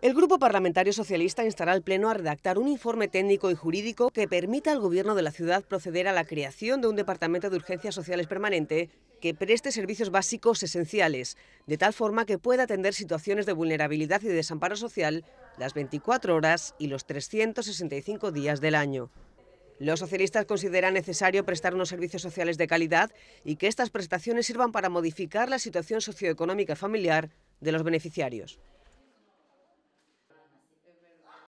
El Grupo Parlamentario Socialista instará al Pleno a redactar un informe técnico y jurídico que permita al Gobierno de la ciudad proceder a la creación de un Departamento de Urgencias Sociales Permanente que preste servicios básicos esenciales, de tal forma que pueda atender situaciones de vulnerabilidad y desamparo social las 24 horas y los 365 días del año. Los socialistas consideran necesario prestar unos servicios sociales de calidad y que estas prestaciones sirvan para modificar la situación socioeconómica familiar de los beneficiarios.